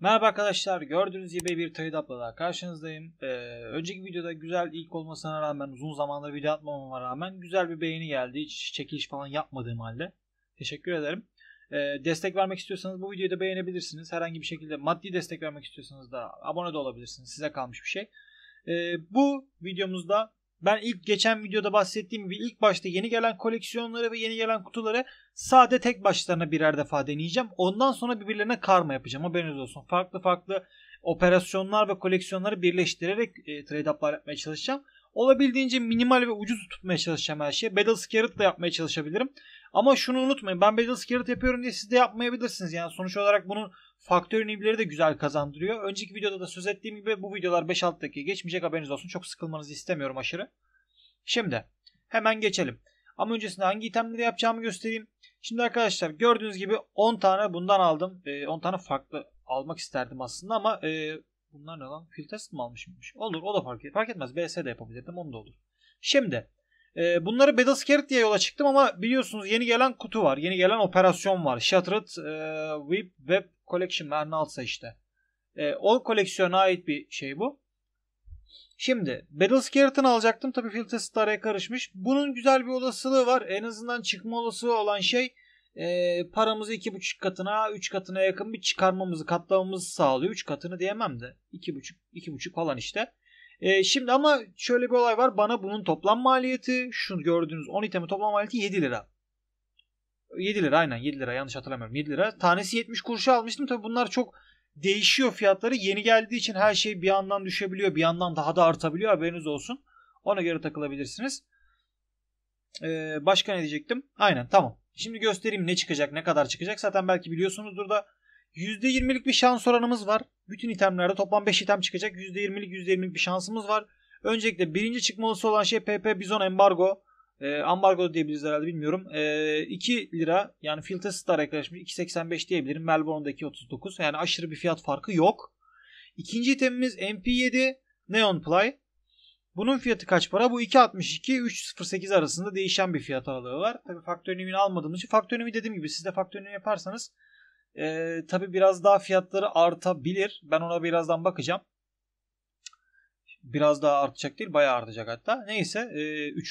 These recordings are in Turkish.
Merhaba arkadaşlar. Gördüğünüz gibi bir trade up'la daha karşınızdayım. Ee, önceki videoda güzel ilk olmasına rağmen uzun zamandır video atmamama rağmen güzel bir beğeni geldi. Hiç çekiliş falan yapmadığım halde. Teşekkür ederim. Ee, destek vermek istiyorsanız bu videoyu da beğenebilirsiniz. Herhangi bir şekilde maddi destek vermek istiyorsanız da abone de olabilirsiniz. Size kalmış bir şey. Ee, bu videomuzda ben ilk geçen videoda bahsettiğim gibi ilk başta yeni gelen koleksiyonları ve yeni gelen kutuları sade tek başlarına birer defa deneyeceğim. Ondan sonra birbirlerine karma yapacağım. Haberiniz olsun. Farklı farklı operasyonlar ve koleksiyonları birleştirerek e, trade up'lar yapmaya çalışacağım. Olabildiğince minimal ve ucuz tutmaya çalışacağım her şeyi. Battle Scarlet da yapmaya çalışabilirim. Ama şunu unutmayın. Ben Battle Scarlet yapıyorum diye siz de yapmayabilirsiniz. Yani sonuç olarak bunun Faktör ibleri de güzel kazandırıyor. Önceki videoda da söz ettiğim gibi bu videolar 5-6 dakika geçmeyecek haberiniz olsun. Çok sıkılmanızı istemiyorum aşırı. Şimdi hemen geçelim. Ama öncesinde hangi itemleri yapacağımı göstereyim. Şimdi arkadaşlar gördüğünüz gibi 10 tane bundan aldım. E, ee, 10 tane farklı almak isterdim aslında ama e, bunlar ne lan? Field test mi almışımmış? Olur o da fark, fark etmez. BS de yapabilirdim onu da olur. Şimdi ee, bunları Battle diye yola çıktım ama biliyorsunuz yeni gelen kutu var. Yeni gelen operasyon var. Shattered e, Web, Web Collection her alsa işte. E, o koleksiyona ait bir şey bu. Şimdi Battle alacaktım. Tabii filtresi de karışmış. Bunun güzel bir olasılığı var. En azından çıkma olasılığı olan şey e, paramızı 2,5 katına 3 katına yakın bir çıkarmamızı katlamamızı sağlıyor. 3 katını diyemem de 2,5 2,5 falan işte. E, şimdi ama şöyle bir olay var. Bana bunun toplam maliyeti şu gördüğünüz 10 itemin toplam maliyeti 7 lira. 7 lira aynen 7 lira yanlış hatırlamıyorum 7 lira. Tanesi 70 kuruşa almıştım. Tabi bunlar çok değişiyor fiyatları. Yeni geldiği için her şey bir yandan düşebiliyor bir yandan daha da artabiliyor haberiniz olsun. Ona göre takılabilirsiniz. Ee, başka ne diyecektim? Aynen tamam. Şimdi göstereyim ne çıkacak ne kadar çıkacak. Zaten belki biliyorsunuzdur da %20'lik bir şans oranımız var. Bütün itemlerde toplam 5 item çıkacak. %20'lik %20'lik bir şansımız var. Öncelikle birinci çıkmalısı olan şey PP Bizon Embargo. E, ee, ambargo diyebiliriz herhalde bilmiyorum. E, ee, 2 lira yani Filter Star yaklaşmış 2.85 diyebilirim. Melbourne'daki 39. Yani aşırı bir fiyat farkı yok. İkinci itemimiz MP7 Neon Ply. Bunun fiyatı kaç para? Bu 2.62-3.08 arasında değişen bir fiyat aralığı var. Tabii faktör önemini almadığımız için faktör önemi dediğim gibi siz de faktör önemi yaparsanız e, tabii biraz daha fiyatları artabilir. Ben ona birazdan bakacağım. Biraz daha artacak değil bayağı artacak hatta. Neyse e,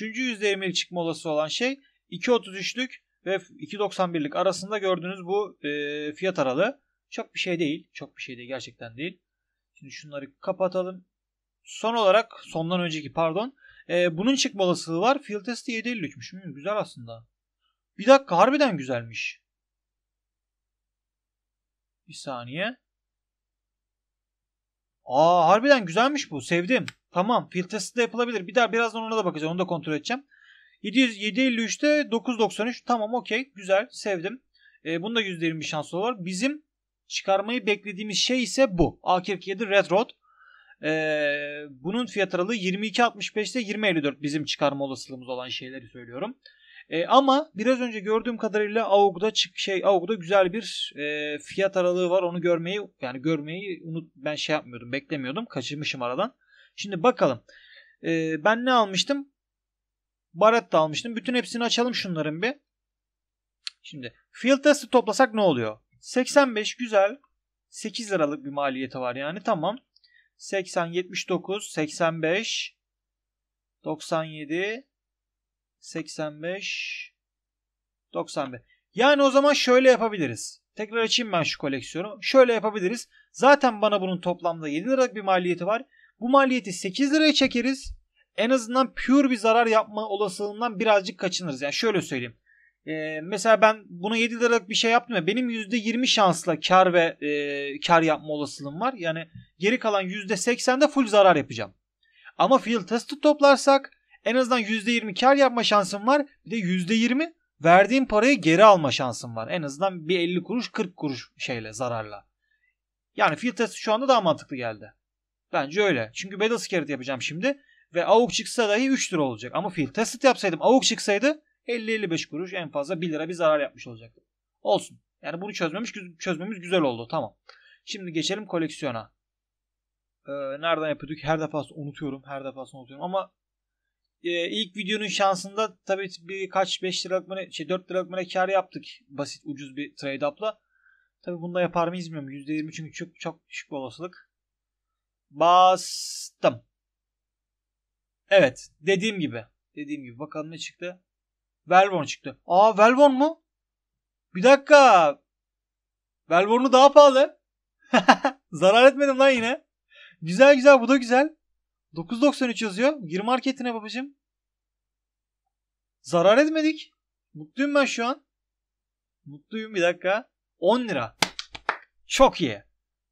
yüzde emir çıkma olası olan şey 2.33'lük ve 2.91'lik arasında gördüğünüz bu e, fiyat aralığı. Çok bir şey değil. Çok bir şey değil gerçekten değil. Şimdi şunları kapatalım. Son olarak sondan önceki pardon. E, bunun çıkma olasılığı var. Field testi 7.53'müş. Hmm, güzel aslında. Bir dakika harbiden güzelmiş. Bir saniye. Aa harbiden güzelmiş bu. Sevdim. Tamam. Filtresi de yapılabilir. Bir daha birazdan ona da bakacağım. Onu da kontrol edeceğim. 753'te 993. Tamam okey. Güzel. Sevdim. E, bunda %20 şansı var. Bizim çıkarmayı beklediğimiz şey ise bu. A47 Red Road. E, ee, bunun fiyat aralığı 22.65'te 20.54 bizim çıkarma olasılığımız olan şeyleri söylüyorum. E, ama biraz önce gördüğüm kadarıyla AUG'da çık şey AUG'da güzel bir e, fiyat aralığı var. Onu görmeyi yani görmeyi unut ben şey yapmıyordum, beklemiyordum. Kaçırmışım aradan. Şimdi bakalım. E, ben ne almıştım? de almıştım. Bütün hepsini açalım şunların bir. Şimdi field testi toplasak ne oluyor? 85 güzel. 8 liralık bir maliyeti var yani tamam. 80, 79, 85, 97, 85 95. Yani o zaman şöyle yapabiliriz. Tekrar açayım ben şu koleksiyonu. Şöyle yapabiliriz. Zaten bana bunun toplamda 7 liralık bir maliyeti var. Bu maliyeti 8 liraya çekeriz. En azından pure bir zarar yapma olasılığından birazcık kaçınırız. Yani şöyle söyleyeyim. Ee, mesela ben bunu 7 liralık bir şey yaptım ya benim %20 şansla kar ve e, kar yapma olasılığım var. Yani geri kalan %80'de full zarar yapacağım. Ama field test'i toplarsak en azından %20 kar yapma şansım var. Bir de %20 verdiğim parayı geri alma şansım var. En azından bir 50 kuruş 40 kuruş şeyle zararla. Yani field testi şu anda daha mantıklı geldi. Bence öyle. Çünkü battle scared yapacağım şimdi. Ve avuk çıksa dahi 3 lira olacak. Ama field test yapsaydım avuk çıksaydı 50-55 kuruş en fazla 1 lira bir zarar yapmış olacaktı. Olsun. Yani bunu çözmemiş, çözmemiz güzel oldu. Tamam. Şimdi geçelim koleksiyona. Ee, nereden yapıyorduk? Her defasında unutuyorum. Her defasında unutuyorum. Ama e, ilk videonun şansında tabii birkaç 5 liralık mı şey 4 liralık mı kar yaptık basit ucuz bir trade up'la. Tabii bunu da yapar mıyız bilmiyorum. %20 çünkü çok çok düşük bir olasılık. Bastım. Evet. Dediğim gibi. Dediğim gibi. Bakalım ne çıktı. Velvon çıktı. Aa Velvon mu? Bir dakika. Velvon'u daha pahalı. Zarar etmedim lan yine. Güzel güzel bu da güzel. 9.93 yazıyor. Gir marketine babacım. Zarar etmedik. Mutluyum ben şu an. Mutluyum bir dakika. 10 lira. Çok iyi.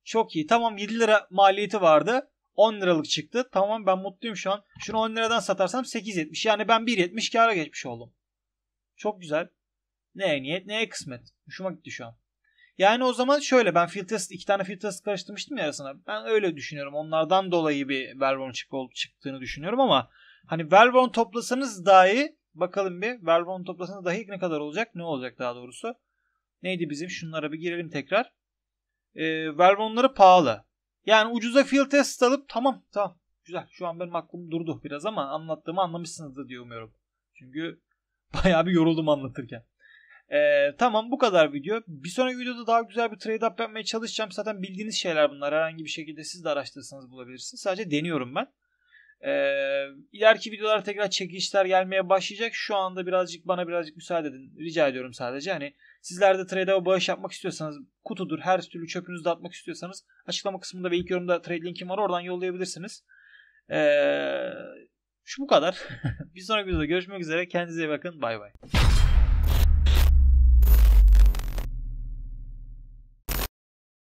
Çok iyi. Tamam 7 lira maliyeti vardı. 10 liralık çıktı. Tamam ben mutluyum şu an. Şunu 10 liradan satarsam 8.70. Yani ben 1.70 kâra geçmiş oldum. Çok güzel. Neye niyet neye kısmet. Hoşuma gitti şu an. Yani o zaman şöyle ben filtres iki tane filtres karıştırmıştım ya arasına. Ben öyle düşünüyorum. Onlardan dolayı bir Verbon çık çıktığını düşünüyorum ama hani Verbon toplasanız dahi bakalım bir Verbon toplasanız dahi ne kadar olacak? Ne olacak daha doğrusu? Neydi bizim? Şunlara bir girelim tekrar. E, ee, Verbonları pahalı. Yani ucuza filtres alıp tamam tamam güzel şu an benim aklım durdu biraz ama anlattığımı anlamışsınızdır diye umuyorum. Çünkü bayağı bir yoruldum anlatırken. Ee, tamam bu kadar video. Bir sonraki videoda daha güzel bir trade up yapmaya çalışacağım. Zaten bildiğiniz şeyler bunlar. Herhangi bir şekilde siz de araştırırsanız bulabilirsiniz. Sadece deniyorum ben. Ee, ileriki videolar tekrar çekişler gelmeye başlayacak. Şu anda birazcık bana birazcık müsaade edin. Rica ediyorum sadece. Hani sizler de trade up'a bağış yapmak istiyorsanız kutudur. Her türlü çöpünüzü dağıtmak istiyorsanız açıklama kısmında ve ilk yorumda trade linkim var. Oradan yollayabilirsiniz. Ee, şu bu kadar. bir sonraki videoda görüşmek üzere. Kendinize iyi bakın. Bay bay.